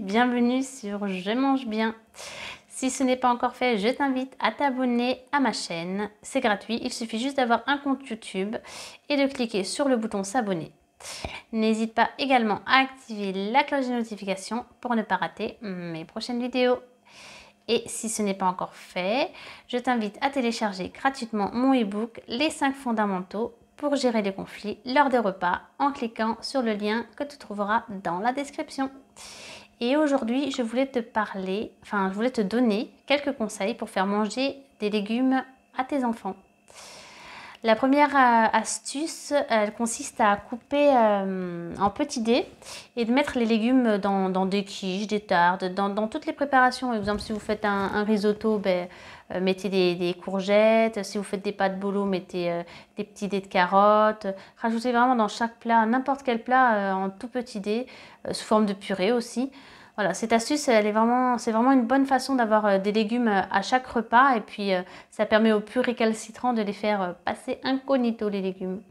bienvenue sur Je mange bien. Si ce n'est pas encore fait, je t'invite à t'abonner à ma chaîne. C'est gratuit, il suffit juste d'avoir un compte YouTube et de cliquer sur le bouton s'abonner. N'hésite pas également à activer la cloche de notification pour ne pas rater mes prochaines vidéos. Et si ce n'est pas encore fait, je t'invite à télécharger gratuitement mon e-book Les 5 fondamentaux pour gérer les conflits lors des repas en cliquant sur le lien que tu trouveras dans la description. Et aujourd'hui, je voulais te parler, enfin, je voulais te donner quelques conseils pour faire manger des légumes à tes enfants. La première euh, astuce, elle consiste à couper euh, en petits dés et de mettre les légumes dans, des quiches, des tartes, dans, toutes les préparations. Par exemple, si vous faites un, risotto, ben, euh, mettez des, des, courgettes. Si vous faites des pâtes bolo, mettez des petits dés de carottes. Rajoutez vraiment dans chaque plat, n'importe quel plat, en tout petits dés, sous forme de purée aussi. Voilà, cette astuce, elle est vraiment, c'est vraiment une bonne façon d'avoir euh, des légumes euh, à chaque repas et puis euh, ça permet aux plus récalcitrants de les faire passer incognito les légumes.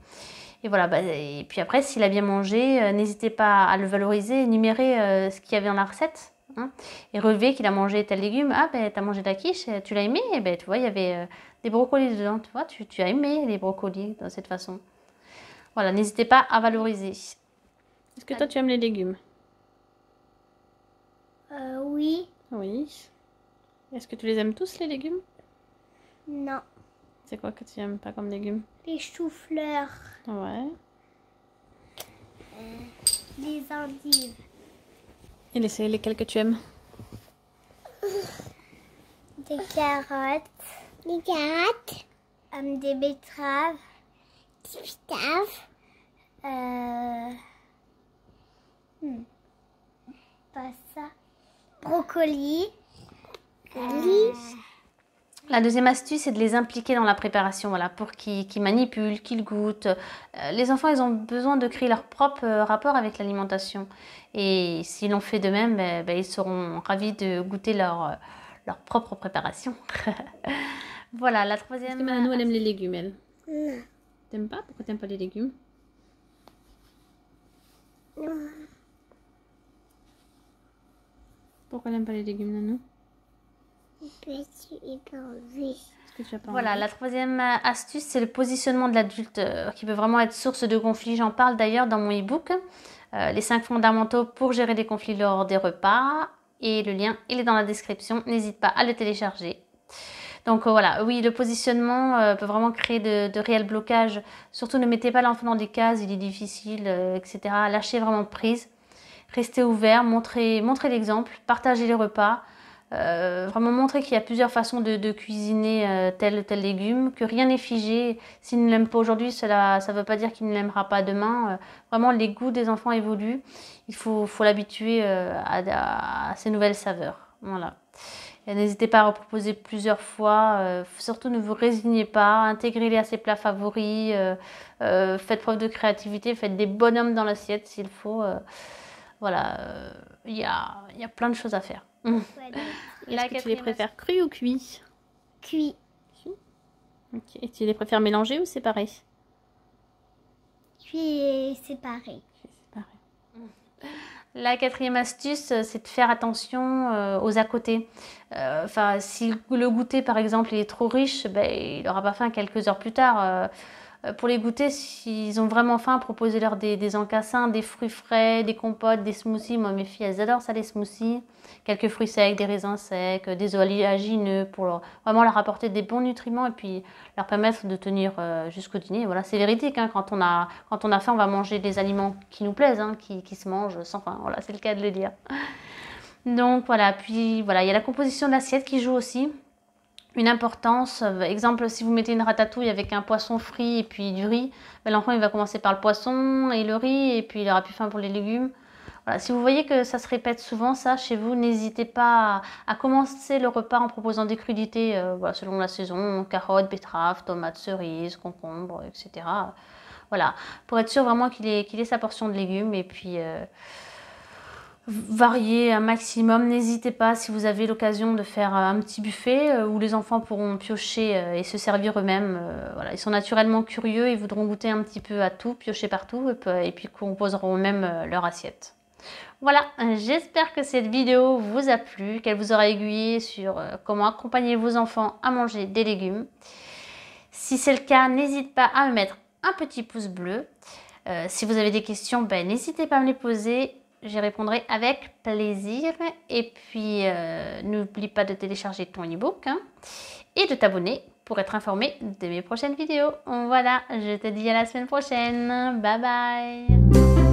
Et voilà, bah, et puis après, s'il a bien mangé, n'hésitez pas à le valoriser, énumérer ce qu'il y avait dans la recette. Hein, et relever qu'il a mangé tel légume. Ah ben t'as mangé ta la quiche, tu l'as aimé, et eh ben tu vois, il y avait des brocolis dedans, tu vois, tu, tu, as aimé les brocolis de cette façon. Voilà, n'hésitez pas à valoriser. Est-ce que toi tu aimes les légumes euh, oui. Oui. Est-ce que tu les aimes tous, les légumes Non. C'est quoi que tu aimes pas comme légumes Les choux-fleurs. Ouais. Euh, les endives. Et les, lesquels que tu aimes Des carottes. Des carottes. Hum, des betteraves. Des betteraves. Euh... Hmm. Pas ça brocoli, euh, La deuxième astuce, c'est de les impliquer dans la préparation, voilà, pour qu'ils manipulent, qu'ils goûtent. Euh, les enfants, ils ont besoin de créer leur propre euh, rapport avec l'alimentation. Et s'ils l'on fait de même, ben, ben, ils seront ravis de goûter leur, leur propre préparation. voilà, la troisième... Est-ce que elle bah, aime les légumes, elle Non. T'aimes pas Pourquoi t'aimes pas les légumes Pourquoi pas les légumes, Nanou Voilà, la troisième euh, astuce, c'est le positionnement de l'adulte euh, qui peut vraiment être source de conflits. J'en parle d'ailleurs dans mon e-book, euh, les 5 fondamentaux pour gérer des conflits lors des repas. Et le lien, il est dans la description. N'hésite pas à le télécharger. Donc voilà, oui, le positionnement peut vraiment créer de, réels blocages. Surtout ne mettez pas l'enfant dans des cases, il est difficile, etc. Lâchez vraiment prise rester ouvert, montrer, montrer l'exemple, partager les repas. Euh, vraiment montrer qu'il y a plusieurs façons de, cuisiner euh, tel ou tel légume, que rien n'est figé. S'il ne l'aime pas aujourd'hui, cela, ça ne veut pas dire qu'il ne l'aimera pas demain. Euh, vraiment, les goûts des enfants évoluent. Il faut, faut l'habituer à, à, ces nouvelles saveurs. Voilà. N'hésitez pas à reproposer plusieurs fois. surtout, ne vous résignez pas. Intégrez-les à ses plats favoris. faites preuve de créativité. Faites des bonhommes dans l'assiette s'il faut. Voilà, euh, il y a, y, a, plein de choses à faire. Est-ce que tu les préfères crus ou cuits Cuits. Et tu les préfères mélanger ou séparés Cuits et séparés. La quatrième astuce, euh, c'est de faire attention euh, aux à côté. Enfin, si le goûter, par exemple, il est trop riche, ben, il n'aura pas faim quelques heures plus tard. Euh, pour les goûter, s'ils ont vraiment faim, proposer leur des, encassins, des fruits frais, des compotes, des smoothies. Moi, mes filles, elles adorent ça, les smoothies. Quelques fruits secs, des raisins secs, euh, des oléagineux pour vraiment leur apporter des bons nutriments et puis leur permettre de tenir euh, jusqu'au dîner. Voilà, c'est véridique. Hein. quand, on a, faim, on va manger des aliments qui nous plaisent, hein, qui, se mangent sans faim. Voilà, c'est le cas de le dire. Donc voilà, puis voilà, il y a la composition de l'assiette qui joue aussi une importance. Euh, exemple, si vous mettez une ratatouille avec un poisson frit et puis du riz, bah, l'enfant il va commencer par le poisson et le riz et puis il aura plus faim pour les légumes. Si vous voyez que ça se répète souvent, ça chez vous, n'hésitez pas à, commencer le repas en proposant des crudités euh, selon la saison, carottes, betteraves, tomates, cerises, concombres, etc. Voilà, pour être sûr vraiment qu'il ait, sa portion de légumes et puis. Euh, varier un maximum. N'hésitez pas si vous avez l'occasion de faire euh, un petit buffet euh, où les enfants pourront piocher euh, et se servir eux-mêmes. Voilà, ils sont naturellement curieux, ils voudront goûter un petit peu à tout, piocher partout et puis composeront eux-mêmes leur assiette. Voilà, j'espère que cette vidéo vous a plu, qu'elle vous aura aiguillé sur comment accompagner vos enfants à manger des légumes. Si c'est le cas, n'hésite pas à me mettre un petit pouce bleu. si vous avez des questions, ben, n'hésitez pas à me les poser J'y répondrai avec plaisir. Et puis, euh, n'oublie pas de télécharger ton e-book hein, et de t'abonner pour être informé de mes prochaines vidéos. Voilà, je te dis à la semaine prochaine. Bye bye